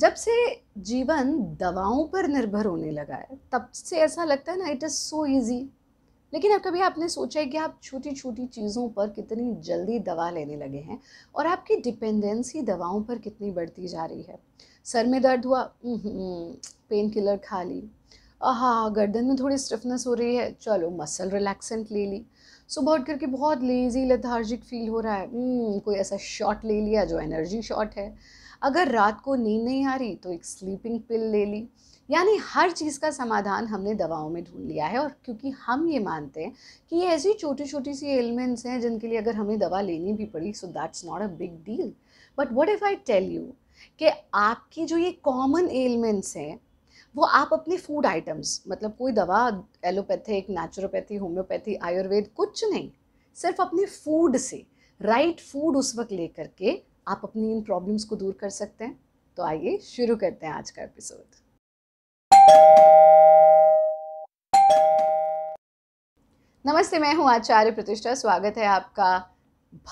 जब से जीवन दवाओं पर निर्भर होने लगा है तब से ऐसा लगता है ना इट इज़ सो ईजी लेकिन अब कभी आपने सोचा है कि आप छोटी छोटी चीज़ों पर कितनी जल्दी दवा लेने लगे हैं और आपकी डिपेंडेंसी दवाओं पर कितनी बढ़ती जा रही है सर में दर्द हुआ पेन किलर खा ली हाँ गर्दन में थोड़ी स्टिफनेस हो रही है चलो मसल रिलैक्सेंट ले ली सुबह उठ करके बहुत लेज़ी लथार्जिक फील हो रहा है कोई ऐसा शॉट ले लिया जो एनर्जी शॉट है अगर रात को नींद नहीं आ रही तो एक स्लीपिंग पिल ले ली यानी हर चीज़ का समाधान हमने दवाओं में ढूंढ लिया है और क्योंकि हम ये मानते हैं कि ये ऐसी छोटी छोटी सी एलिमेंट्स हैं जिनके लिए अगर हमें दवा लेनी भी पड़ी so that's not a big deal but what if I tell you कि आपकी जो ये कॉमन एलिमेंट्स हैं वो आप अपने फूड आइटम्स मतलब कोई दवा एलोपैथिक नेचुरोपैथी होम्योपैथी आयुर्वेद कुछ नहीं सिर्फ अपने फूड से राइट right फूड उस वक्त लेकर के आप अपनी इन प्रॉब्लम्स को दूर कर सकते हैं तो आइए शुरू करते हैं आज का एपिसोड नमस्ते मैं हूं आचार्य प्रतिष्ठा स्वागत है आपका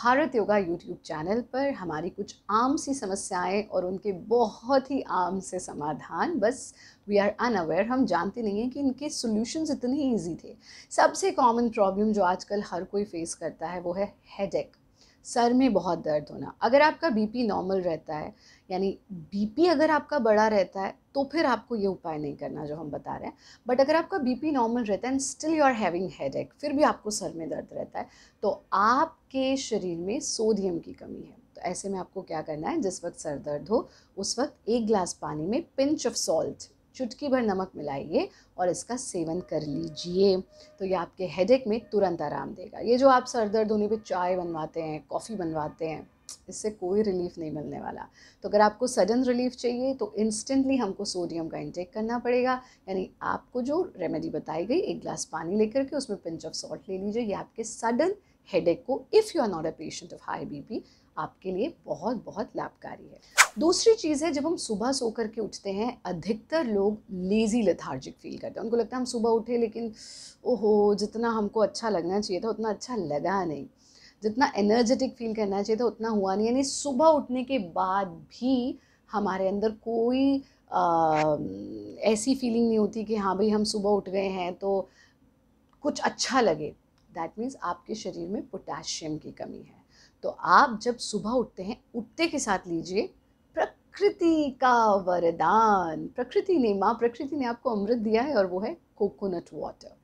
भारत योगा यूट्यूब चैनल पर हमारी कुछ आम सी समस्याएं और उनके बहुत ही आम से समाधान बस वी आर अनअवेयर हम जानते नहीं हैं कि इनके सॉल्यूशंस इतने इजी थे सबसे कॉमन प्रॉब्लम जो आजकल हर कोई फेस करता है वो है हेडेक सर में बहुत दर्द होना अगर आपका बीपी नॉर्मल रहता है यानी बीपी अगर आपका बड़ा रहता है तो फिर आपको ये उपाय नहीं करना जो हम बता रहे हैं बट अगर आपका बीपी नॉर्मल रहता है and still you are having headache फिर भी आपको सर में दर्द रहता है तो आपके शरीर में सोडियम की कमी है तो ऐसे में आपको क्या करना है जिस वक्त सर दर्द हो उस वक्त एक ग्लास पानी में पिंच ऑफ सॉल्ट चुटकी भर नमक मिलाइए और इसका सेवन कर लीजिए तो ये आपके हेडेक में तुरंत आराम देगा ये जो आप सर दर्द होने पर चाय बनवाते हैं कॉफ़ी बनवाते हैं इससे कोई रिलीफ नहीं मिलने वाला तो अगर आपको सडन रिलीफ चाहिए तो इंस्टेंटली हमको सोडियम का इंटेक करना पड़ेगा यानी आपको जो रेमेडी बताई गई एक ग्लास पानी लेकर के उसमें पिंच ऑफ सॉल्ट ले लीजिए ये आपके सडन हेडेक को if you are not a patient of high BP आपके लिए बहुत बहुत लाभकारी है दूसरी चीज़ है जब हम सुबह सो कर के उठते हैं अधिकतर लोग लेज़ी लथार्जिक फील करते हैं उनको लगता है हम सुबह उठे लेकिन ओहो जितना हमको अच्छा लगना चाहिए था उतना अच्छा लगा नहीं जितना एनर्जेटिक फील करना चाहिए था उतना हुआ नहीं यानी सुबह उठने के बाद भी हमारे अंदर कोई आ, ऐसी फीलिंग नहीं होती कि हाँ भाई हम सुबह उठ गए हैं तो कुछ अच्छा लगे दैट मीन्स आपके शरीर में पोटेशियम की कमी है तो आप जब सुबह उठते हैं उठते के साथ लीजिए प्रकृति का वरदान प्रकृति ने माँ प्रकृति ने आपको अमृत दिया है और वो है कोकोनट वाटर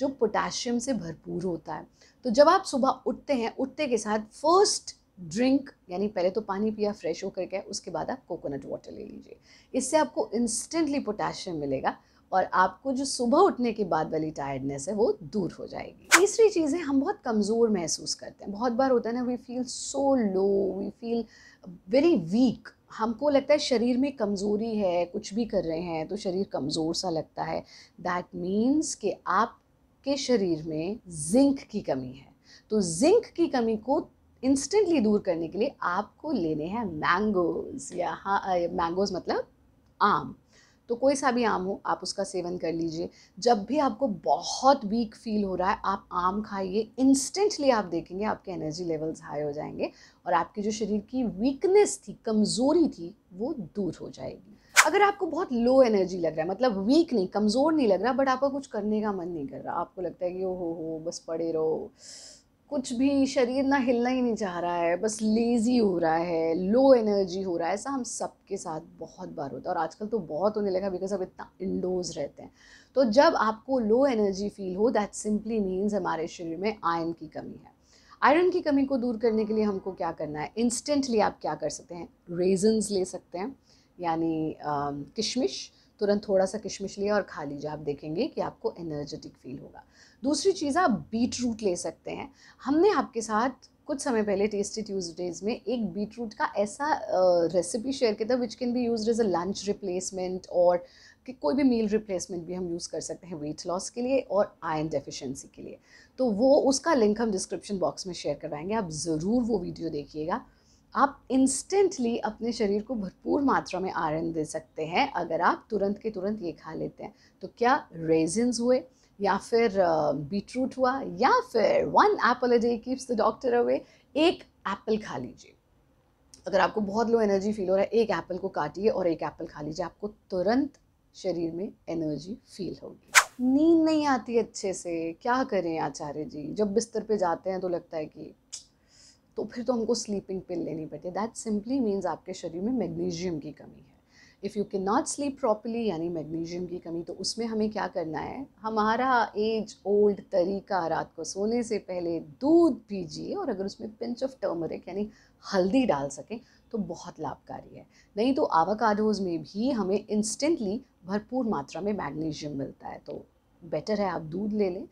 जो पोटेशियम से भरपूर होता है तो जब आप सुबह उठते हैं उठते के साथ फर्स्ट ड्रिंक यानी पहले तो पानी पिया फ्रेश होकर के उसके बाद आप कोकोनट वाटर ले लीजिए इससे आपको इंस्टेंटली पोटेशियम मिलेगा और आपको जो सुबह उठने के बाद वाली टायर्डनेस है वो दूर हो जाएगी तीसरी चीज़ है हम बहुत कमज़ोर महसूस करते हैं बहुत बार होता है ना we feel so low we feel very weak हमको लगता है शरीर में कमज़ोरी है कुछ भी कर रहे हैं तो शरीर कमज़ोर सा लगता है दैट मीन्स कि आपके शरीर में जिंक की कमी है तो जिंक की कमी को इंस्टेंटली दूर करने के लिए आपको लेने हैं मैंगोज़ या हाँ मैंगोज़ मतलब आम तो कोई सा भी आम हो आप उसका सेवन कर लीजिए जब भी आपको बहुत वीक फील हो रहा है आप आम खाइए इंस्टेंटली आप देखेंगे आपके एनर्जी लेवल्स हाई हो जाएंगे और आपके जो शरीर की वीकनेस थी कमज़ोरी थी वो दूर हो जाएगी अगर आपको बहुत लो एनर्जी लग रहा है मतलब वीक नहीं कमज़ोर नहीं लग रहा बट आपका कुछ करने का मन नहीं कर रहा आपको लगता है कि ओ हो हो बस पड़े रहो कुछ भी शरीर ना हिलना ही नहीं चाह रहा है बस लेज़ी हो रहा है लो एनर्जी हो रहा है ऐसा हम सब के साथ बहुत बार होता है और आजकल तो बहुत होने लगा बिकॉज अब इतना इंडोज रहते हैं तो जब आपको लो एनर्जी फील हो दैट सिंपली मीन्स हमारे शरीर में आयन की कमी है आयरन की कमी को दूर करने के लिए हमको क्या करना है इंस्टेंटली आप क्या कर सकते हैं रेजन्स ले सकते हैं यानी किशमिश तुरंत थोड़ा सा किशमिश लिया और खा लीजिए आप देखेंगे कि आपको एनर्जेटिक फील होगा दूसरी चीज़ आप बीट रूट ले सकते हैं हमने आपके साथ कुछ समय पहले टेस्टी ट्यूजडेज में एक बीट रूट का ऐसा रेसिपी शेयर किया था which can be use as a lunch replacement और कि कोई भी मील रिप्लेसमेंट भी हम यूज़ कर सकते हैं वेट लॉस के लिए और आयन डेफिशिएंसी के लिए तो वो उसका लिंक हम डिस्क्रिप्शन बॉक्स में शेयर करवाएंगे आप ज़रूर वो वीडियो देखिएगा आप इंस्टेंटली अपने शरीर को भरपूर मात्रा में आयरन दे सकते हैं अगर आप तुरंत के तुरंत ये खा लेते हैं तो क्या रेजिन्स हुए या फिर बीटरूट हुआ या फिर one apple a day keeps the doctor away एक एप्पल खा लीजिए अगर आपको बहुत लो एनर्जी फील हो रहा है एक एप्पल को काटिए और एक एप्पल खा लीजिए आपको तुरंत शरीर में एनर्जी फील होगी नींद नहीं आती अच्छे से क्या करें आचार्य जी जब बिस्तर पे जाते हैं तो लगता है कि तो फिर तो हमको स्लीपिंग पिल लेनी पड़ती है दैट सिंपली मीन्स आपके शरीर में मैग्नीशियम की कमी है if you can not sleep properly यानी मैग्नीशियम की कमी तो उसमें हमें क्या करना है हमारा एज ओल्ड तरीका रात को सोने से पहले दूध पीजिए और अगर उसमें पिंच ऑफ टर्मरिक यानी हल्दी डाल सकें तो बहुत लाभकारी है नहीं तो आवाकाडोज में भी हमें इंस्टेंटली भरपूर मात्रा में मैग्नीशियम मिलता है तो बेटर है आप दूध ले लें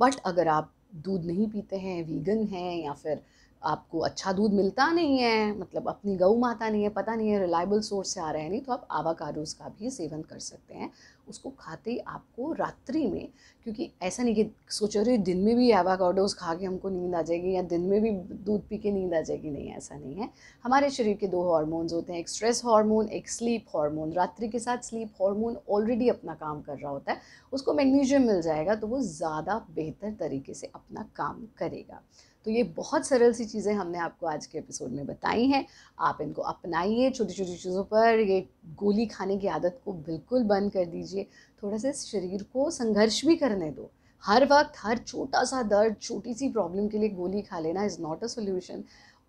बट अगर आप दूध नहीं पीते हैं वीगन हैं या फिर आपको अच्छा दूध मिलता नहीं है मतलब अपनी गऊ माता नहीं है पता नहीं है रिलायबल सोर्स से आ रहा है नहीं तो आप आवाकारोज का भी सेवन कर सकते हैं उसको खाते ही आपको रात्रि में क्योंकि ऐसा नहीं कि सोचो रहे दिन में भी एवाकाडोज खा के हमको नींद आ जाएगी या दिन में भी दूध पी के नींद आ जाएगी नहीं ऐसा नहीं है हमारे शरीर के दो हार्मोन्स होते हैं एक स्ट्रेस हार्मोन एक स्लीप हार्मोन रात्रि के साथ स्लीप हार्मोन ऑलरेडी अपना काम कर रहा होता है उसको मैग्नीशियम मिल जाएगा तो वो ज़्यादा बेहतर तरीके से अपना काम करेगा तो ये बहुत सरल सी चीज़ें हमने आपको आज के एपिसोड में बताई हैं आप इनको अपनाइए छोटी छोटी चीज़ों पर ये गोली खाने की आदत को बिल्कुल बंद कर दीजिए थोड़ा सा शरीर को संघर्ष भी करने दो हर वक्त हर छोटा सा दर्द छोटी सी प्रॉब्लम के लिए गोली खा लेना इज़ नॉट अ सोल्यूशन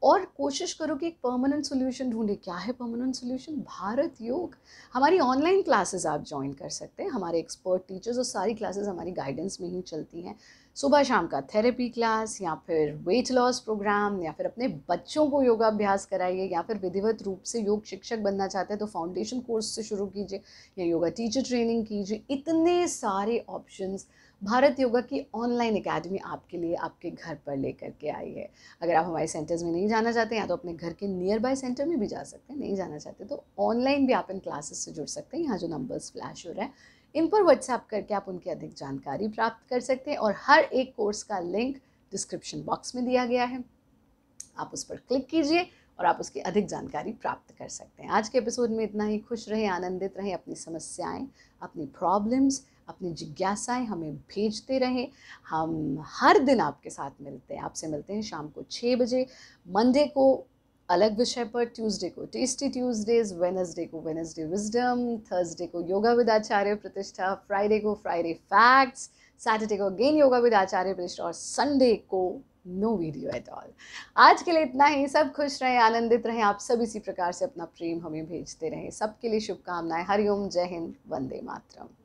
और कोशिश करो कि एक परमानेंट सोल्यूशन ढूंढे क्या है परमानेंट सोल्यूशन भारत योग हमारी ऑनलाइन क्लासेस आप ज्वाइन कर सकते हैं हमारे एक्सपर्ट टीचर्स और सारी क्लासेस हमारी गाइडेंस में ही चलती हैं सुबह शाम का थेरेपी क्लास या फिर वेट लॉस प्रोग्राम या फिर अपने बच्चों को योगाभ्यास कराइए या फिर विधिवत रूप से योग शिक्षक बनना चाहते हैं तो फाउंडेशन कोर्स से शुरू कीजिए या योगा टीचर ट्रेनिंग कीजिए इतने सारे ऑप्शंस भारत योगा की ऑनलाइन एकेडमी आपके लिए आपके घर पर लेकर के आई है अगर आप हमारे सेंटर्स में नहीं जाना चाहते या तो अपने घर के नियर बाय सेंटर में भी जा सकते हैं नहीं जाना चाहते तो ऑनलाइन भी आप इन क्लासेस से जुड़ सकते हैं यहाँ जो नंबर्स फ्लैश हो रहा है इन पर व्हाट्सएप करके आप उनकी अधिक जानकारी प्राप्त कर सकते हैं और हर एक कोर्स का लिंक डिस्क्रिप्शन बॉक्स में दिया गया है आप उस पर क्लिक कीजिए और आप उसकी अधिक जानकारी प्राप्त कर सकते हैं आज के एपिसोड में इतना ही खुश रहें आनंदित रहें अपनी समस्याएं अपनी प्रॉब्लम्स अपनी जिज्ञासाएं हमें भेजते रहें हम हर दिन आपके साथ मिलते हैं आपसे मिलते हैं शाम को छः बजे मंडे को अलग विषय पर ट्यूसडे को टेस्टी ट्यूसडेज वेनसडे को वेनसडे विजडम थर्सडे को yoga with Acharya Pratishtha Friday को फ्राइडे फैक्ट्स सैटरडे को again yoga with Acharya Pratishtha और संडे को नो वीडियो एट ऑल आज के लिए इतना ही सब खुश रहें आनंदित रहें आप सब इसी प्रकार से अपना प्रेम हमें भेजते रहें सबके लिए शुभकामनाएं हरिओम जय हिंद वंदे मातरम